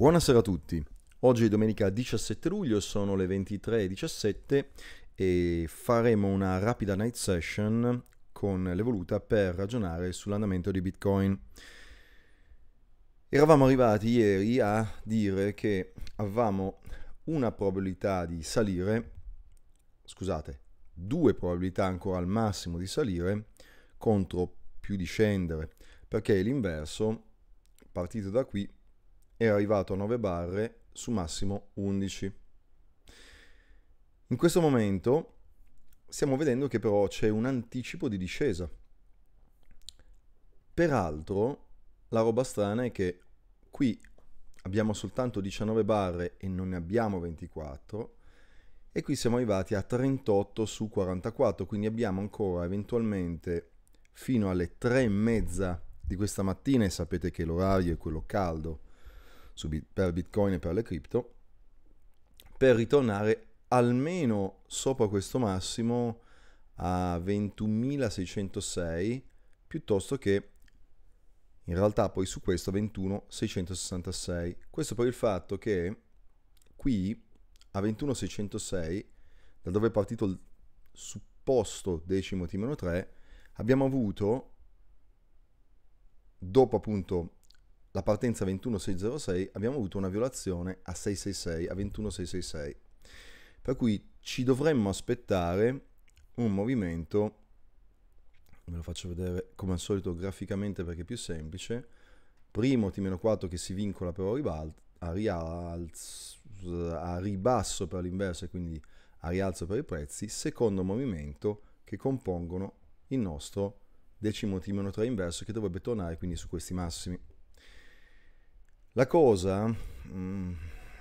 Buonasera a tutti. Oggi è domenica 17 luglio, sono le 23.17 e faremo una rapida night session con l'Evoluta per ragionare sull'andamento di Bitcoin. Eravamo arrivati ieri a dire che avevamo una probabilità di salire, scusate, due probabilità ancora al massimo di salire contro più di scendere, perché l'inverso, partito da qui, ero arrivato a 9 barre su massimo 11. In questo momento stiamo vedendo che però c'è un anticipo di discesa. Peraltro la roba strana è che qui abbiamo soltanto 19 barre e non ne abbiamo 24 e qui siamo arrivati a 38 su 44 quindi abbiamo ancora eventualmente fino alle 3 e mezza di questa mattina e sapete che l'orario è quello caldo bit- per Bitcoin e per le cripto, per ritornare almeno sopra questo massimo a 21.606 piuttosto che in realtà poi su questo 21.666. Questo per il fatto che qui a 21.606, da dove è partito il supposto decimo T-3, abbiamo avuto, dopo appunto la partenza 21606 abbiamo avuto una violazione a 666, a 21666. Per cui ci dovremmo aspettare un movimento, ve lo faccio vedere come al solito graficamente perché è più semplice, primo T-4 che si vincola però a, rialzo, a ribasso per l'inverso e quindi a rialzo per i prezzi, secondo movimento che compongono il nostro decimo T-3 inverso che dovrebbe tornare quindi su questi massimi. La cosa, mh, mm,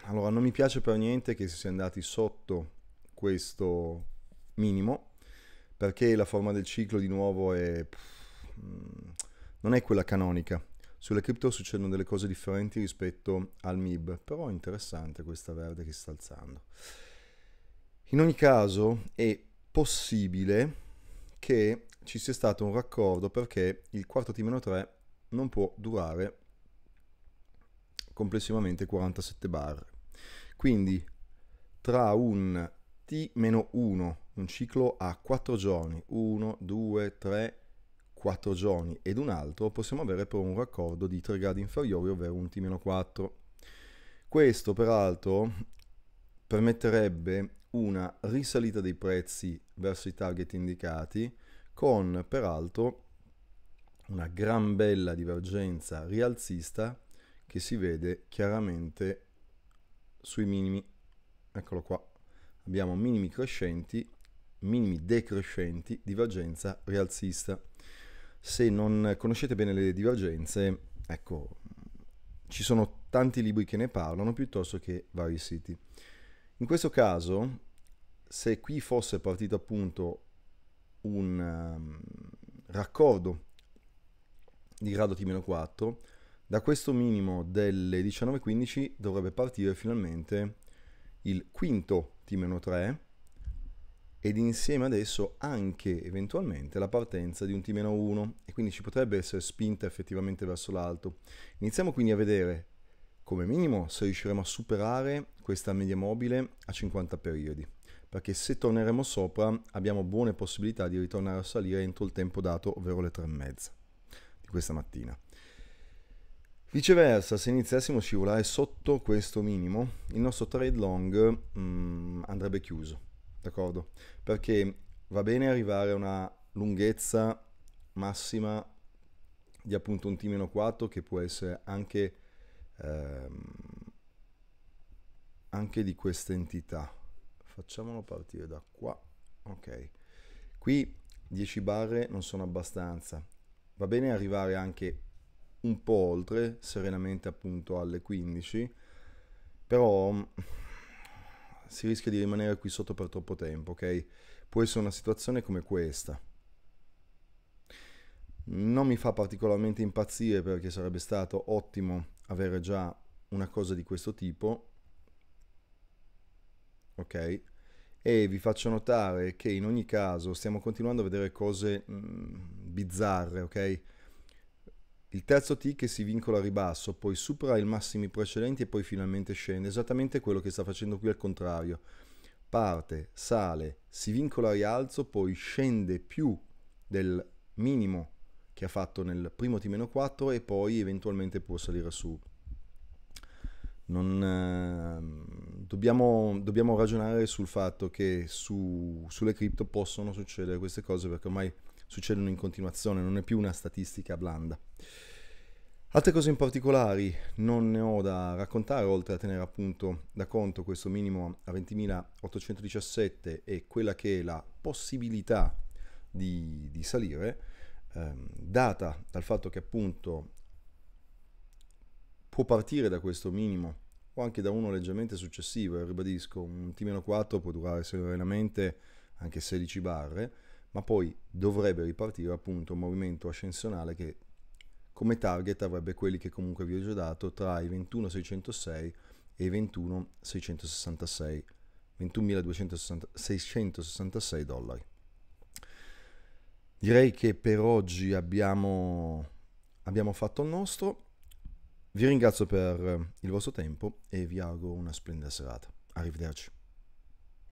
allora non mi piace per niente che si sia andati sotto questo minimo, perché la forma del ciclo di nuovo è, pff, mm, non è quella canonica. Sulle cripto succedono delle cose differenti rispetto al MIB, però è interessante questa verde che si sta alzando. In ogni caso è possibile che ci sia stato un raccordo perché il quarto T-3 non può durare complessivamente 47 barre. Quindi tra un T-1, un ciclo a 4 giorni, 1, 2, 3, 4 giorni ed un altro possiamo avere però un raccordo di 3 gradi inferiori, ovvero un T-4. Questo peraltro permetterebbe una risalita dei prezzi verso i target indicati con peraltro una gran bella divergenza rialzista che si vede chiaramente sui minimi. Eccolo qua. Abbiamo minimi crescenti, minimi decrescenti, divergenza rialzista. Se non conoscete bene le divergenze, ecco, ci sono tanti libri che ne parlano piuttosto che vari siti. In questo caso, se qui fosse partito appunto un um, raccordo di grado T-4, da questo minimo delle 19.15 dovrebbe partire finalmente il quinto T-3 ed insieme adesso anche eventualmente la partenza di un T-1 e quindi ci potrebbe essere spinta effettivamente verso l'alto. Iniziamo quindi a vedere come minimo se riusciremo a superare questa media mobile a 50 periodi perché se torneremo sopra abbiamo buone possibilità di ritornare a salire entro il tempo dato ovvero le 3.30 di questa mattina. Viceversa, se iniziassimo a scivolare sotto questo minimo, il nostro trade long mm, andrebbe chiuso, d'accordo? Perché va bene arrivare a una lunghezza massima di appunto un T-4 che può essere anche, ehm, anche di questa entità. Facciamolo partire da qua. Ok. Qui 10 barre non sono abbastanza. Va bene arrivare anche un po' oltre, serenamente appunto alle 15, però mm, si rischia di rimanere qui sotto per troppo tempo, ok? Può essere una situazione come questa. Non mi fa particolarmente impazzire perché sarebbe stato ottimo avere già una cosa di questo tipo, ok? E vi faccio notare che in ogni caso stiamo continuando a vedere cose mh, mm, bizzarre, ok? Il terzo T che si vincola a ribasso, poi supera i massimi precedenti e poi finalmente scende, esattamente quello che sta facendo qui al contrario. Parte, sale, si vincola a rialzo, poi scende più del minimo che ha fatto nel primo T-4 e poi eventualmente può salire su. Non, eh, dobbiamo, dobbiamo, ragionare sul fatto che su, sulle cripto possono succedere queste cose perché ormai succedono in continuazione, non è più una statistica blanda. Altre cose in particolari non ne ho da raccontare, oltre a tenere appunto da conto questo minimo a 20.817 e quella che è la possibilità di, di salire, ehm, data dal fatto che appunto può partire da questo minimo o anche da uno leggermente successivo, ribadisco, un T-4 può durare serenamente anche 16 barre, ma poi dovrebbe ripartire appunto un movimento ascensionale che come target avrebbe quelli che comunque vi ho già dato tra i 21606 e i 21666, 21.666 dollari. Direi che per oggi abbiamo, abbiamo fatto il nostro. Vi ringrazio per il vostro tempo e vi auguro una splendida serata. Arrivederci.